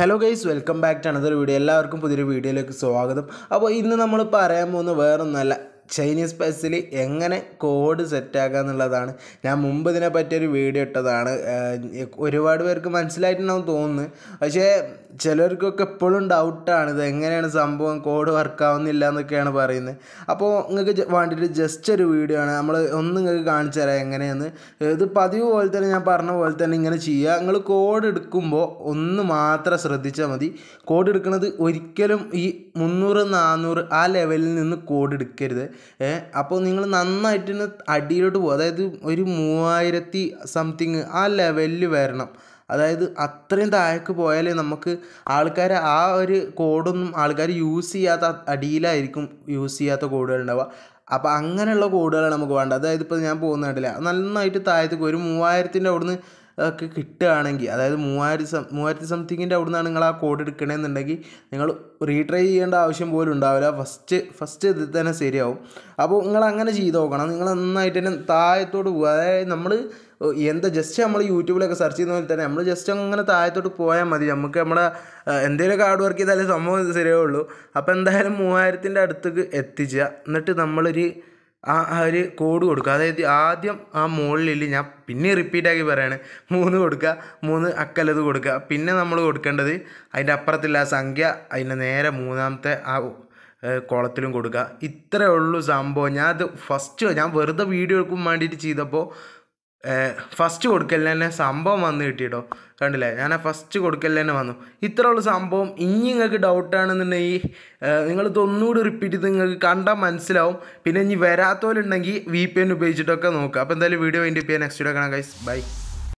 hello guys welcome back to another video എല്ലാവർക്കും പുതിയൊരു വീഡിയോയിലേക്ക് സ്വാഗതം അപ്പോൾ ഇന്ന് നമ്മൾ പറയാൻ പോകുന്ന വേറൊന്നല്ല ചൈനീസ് പസ്സിൽ എങ്ങനെ കോഡ് സെറ്റാക്കുക എന്നുള്ളതാണ് ഞാൻ മുമ്പ് പറ്റിയൊരു വീഡിയോ ഇട്ടതാണ് ഒരുപാട് പേർക്ക് മനസ്സിലായിട്ടുണ്ടാവും തോന്നുന്നു പക്ഷേ ചിലർക്കൊക്കെ ഇപ്പോഴും ഡൗട്ടാണ് ഇത് എങ്ങനെയാണ് സംഭവം കോഡ് വർക്കാവുന്നില്ല എന്നൊക്കെയാണ് പറയുന്നത് അപ്പോൾ നിങ്ങൾക്ക് വേണ്ടിയിട്ട് ജസ്റ്റ് ഒരു വീഡിയോ ആണ് നമ്മൾ ഒന്ന് നിങ്ങൾക്ക് കാണിച്ചു തരാം എങ്ങനെയെന്ന് ഇത് പതിവ് പോലെ തന്നെ ഞാൻ പറഞ്ഞ പോലെ തന്നെ ഇങ്ങനെ ചെയ്യുക നിങ്ങൾ കോഡ് എടുക്കുമ്പോൾ ഒന്ന് മാത്രം ശ്രദ്ധിച്ചാൽ മതി കോഡ് എടുക്കുന്നത് ഒരിക്കലും ഈ മുന്നൂറ് നാനൂറ് ആ ലെവലിൽ നിന്ന് കോഡ് എടുക്കരുത് അപ്പോൾ നിങ്ങൾ നന്നായിട്ടിന് അടിയിലോട്ട് പോകും അതായത് ഒരു മൂവായിരത്തി സംതിങ് ആ ലെവലിൽ വരണം അതായത് അത്രയും താഴേക്ക് പോയാലേ നമുക്ക് ആൾക്കാർ ആ ഒരു കോഡൊന്നും ആൾക്കാർ യൂസ് ചെയ്യാത്ത അടിയിലായിരിക്കും യൂസ് ചെയ്യാത്ത കോഡുകൾ ഉണ്ടാവുക അപ്പോൾ അങ്ങനെയുള്ള കോഡുകളാണ് നമുക്ക് വേണ്ടത് അതായത് ഇപ്പോൾ ഞാൻ പോകുന്ന കണ്ടില്ല നന്നായിട്ട് താഴത്തേക്ക് ഒരു മൂവായിരത്തിൻ്റെ അവിടുന്ന് ഒക്കെ കിട്ടുകയാണെങ്കിൽ അതായത് മൂവായിരത്തി സം മൂവായിരത്തി സംതിങ്ങിൻ്റെ അവിടെ നിന്നാണ് നിങ്ങൾ ആ കോഡ് എടുക്കണമെന്നുണ്ടെങ്കിൽ നിങ്ങൾ റീട്രൈ ചെയ്യേണ്ട ആവശ്യം പോലും ഉണ്ടാവില്ല ഫസ്റ്റ് ഫസ്റ്റ് ഇത് തന്നെ ശരിയാവും അപ്പോൾ നിങ്ങൾ അങ്ങനെ ചെയ്ത് നോക്കണം നിങ്ങൾ നന്നായിട്ട് തന്നെ താഴത്തോട്ട് പോകുക അതായത് നമ്മൾ എന്താ ജസ്റ്റ് നമ്മൾ യൂട്യൂബിലൊക്കെ സെർച്ച് ചെയ്യുന്ന പോലെ തന്നെ നമ്മൾ ജസ്റ്റ് അങ്ങനെ താഴത്തോട്ട് പോയാൽ മതി നമുക്ക് നമ്മുടെ എന്തെങ്കിലും ഹാർഡ് വർക്ക് ചെയ്താലേ സംഭവം ശരിയാവുള്ളൂ അപ്പോൾ എന്തായാലും മൂവായിരത്തിൻ്റെ അടുത്തേക്ക് എത്തിക്കുക എന്നിട്ട് നമ്മളൊരു ആ ഒരു കോഡ് കൊടുക്കുക അതായത് ആദ്യം ആ മുകളിൽ ഞാൻ പിന്നെ റിപ്പീറ്റാക്കി പറയാണ് മൂന്ന് കൊടുക്കുക മൂന്ന് അക്കലത് കൊടുക്കുക പിന്നെ നമ്മൾ കൊടുക്കേണ്ടത് അതിൻ്റെ അപ്പുറത്തുള്ള ആ സംഖ്യ അതിൻ്റെ നേരെ മൂന്നാമത്തെ ആ കുളത്തിലും കൊടുക്കുക ഇത്രയേ ഉള്ളൂ സംഭവം ഞാൻ അത് ഫസ്റ്റ് ഞാൻ വെറുതെ വീഡിയോ എടുക്കാൻ വേണ്ടിയിട്ട് ചെയ്തപ്പോൾ ഫസ്റ്റ് കൊടുക്കലിന് തന്നെ സംഭവം വന്ന് കിട്ടിയിട്ടോ കണ്ടില്ലേ ഞാൻ ആ ഫസ്റ്റ് കൊടുക്കൽ തന്നെ വന്നു ഇത്രയുള്ള സംഭവം ഇനി നിങ്ങൾക്ക് ഡൗട്ടാണെന്നുണ്ടെങ്കിൽ നിങ്ങളിത് ഒന്നുകൂടി റിപ്പീറ്റ് ചെയ്ത് നിങ്ങൾക്ക് കണ്ടാൽ മനസ്സിലാവും പിന്നെ ഇനി വരാത്തോലുണ്ടെങ്കിൽ വി പി എൻ ഉപയോഗിച്ചിട്ടൊക്കെ നോക്കുക അപ്പോൾ എന്തായാലും വീഡിയോ വേണ്ടി ഇപ്പോൾ നെക്സ്റ്റ് വീഡിയോ കാണാം ഗൈസ് ബൈ